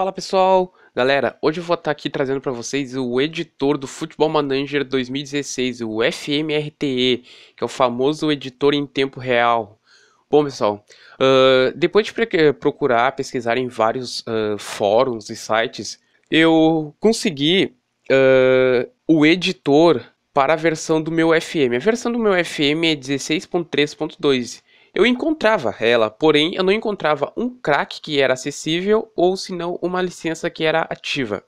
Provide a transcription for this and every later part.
Fala pessoal, galera, hoje eu vou estar aqui trazendo para vocês o editor do Futebol Manager 2016, o FMRTE, que é o famoso editor em tempo real. Bom pessoal, uh, depois de procurar, pesquisar em vários uh, fóruns e sites, eu consegui uh, o editor para a versão do meu FM. A versão do meu FM é 16.3.2 eu encontrava ela, porém eu não encontrava um crack que era acessível ou senão uma licença que era ativa.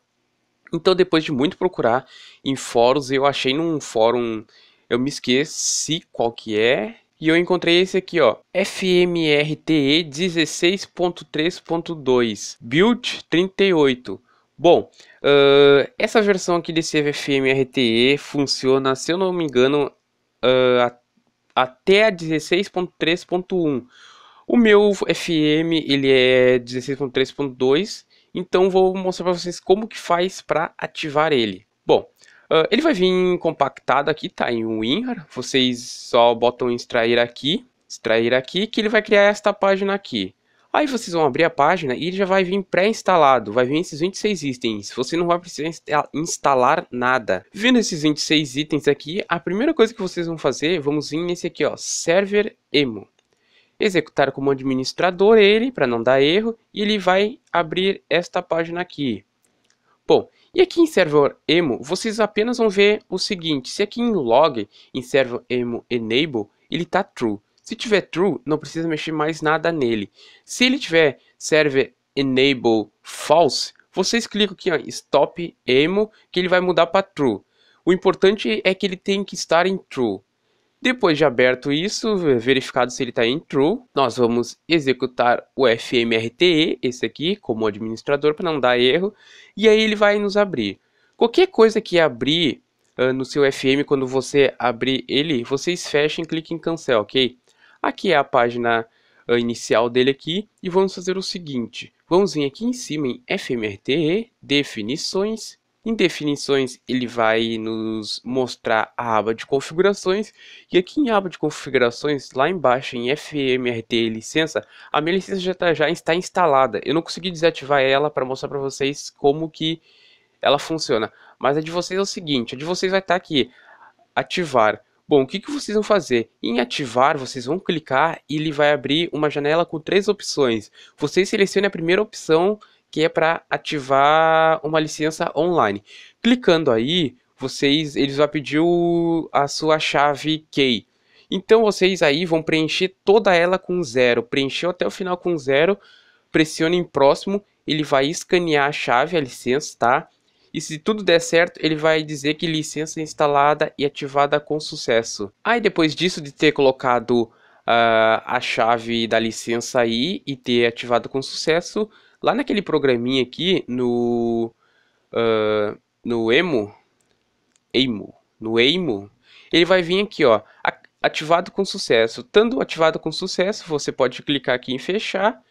Então depois de muito procurar em fóruns, eu achei num fórum, eu me esqueci qual que é, e eu encontrei esse aqui, ó, FMRTE 16.3.2, build 38. Bom, uh, essa versão aqui desse FMRTE funciona, se eu não me engano, uh, até até a 16.3.1. O meu FM ele é 16.3.2, então vou mostrar para vocês como que faz para ativar ele. Bom, uh, ele vai vir compactado aqui, tá? Em WinRAR, vocês só botam extrair aqui, extrair aqui, que ele vai criar esta página aqui. Aí vocês vão abrir a página e ele já vai vir pré-instalado, vai vir esses 26 itens. Você não vai precisar instalar nada. Vendo esses 26 itens aqui, a primeira coisa que vocês vão fazer, vamos vir nesse aqui, ó, Server Emo. Executar como administrador ele, para não dar erro, e ele vai abrir esta página aqui. Bom, e aqui em server emo, vocês apenas vão ver o seguinte, se aqui em log, em server emo enable, ele está true. Se tiver true, não precisa mexer mais nada nele. Se ele tiver server enable false, vocês clicam aqui em stop emo, que ele vai mudar para true. O importante é que ele tem que estar em true. Depois de aberto isso, verificado se ele está em true, nós vamos executar o fmrte, esse aqui, como administrador, para não dar erro, e aí ele vai nos abrir. Qualquer coisa que abrir uh, no seu FM, quando você abrir ele, vocês fechem e cliquem em cancel, ok? Aqui é a página ah, inicial dele aqui e vamos fazer o seguinte. Vamos vir aqui em cima em FMRTE, definições. Em definições ele vai nos mostrar a aba de configurações e aqui em aba de configurações, lá embaixo em FMRTE licença, a minha licença já, tá, já está instalada. Eu não consegui desativar ela para mostrar para vocês como que ela funciona. Mas a de vocês é o seguinte, a de vocês vai estar tá aqui, ativar Bom, o que, que vocês vão fazer? Em ativar, vocês vão clicar e ele vai abrir uma janela com três opções. Vocês selecionem a primeira opção, que é para ativar uma licença online. Clicando aí, vocês, eles vão pedir o, a sua chave key. Então vocês aí vão preencher toda ela com zero. Preencheu até o final com zero, pressione em próximo, ele vai escanear a chave, a licença, tá? E se tudo der certo, ele vai dizer que licença instalada e ativada com sucesso. Aí ah, depois disso de ter colocado uh, a chave da licença aí e ter ativado com sucesso, lá naquele programinha aqui no uh, no emo emo no emo ele vai vir aqui ó ativado com sucesso. Tanto ativado com sucesso, você pode clicar aqui em fechar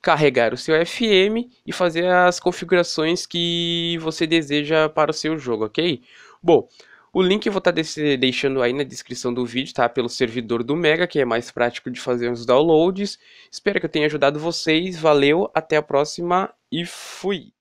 carregar o seu FM e fazer as configurações que você deseja para o seu jogo, ok? Bom, o link eu vou tá estar deixando aí na descrição do vídeo, tá? Pelo servidor do Mega, que é mais prático de fazer os downloads. Espero que eu tenha ajudado vocês, valeu, até a próxima e fui!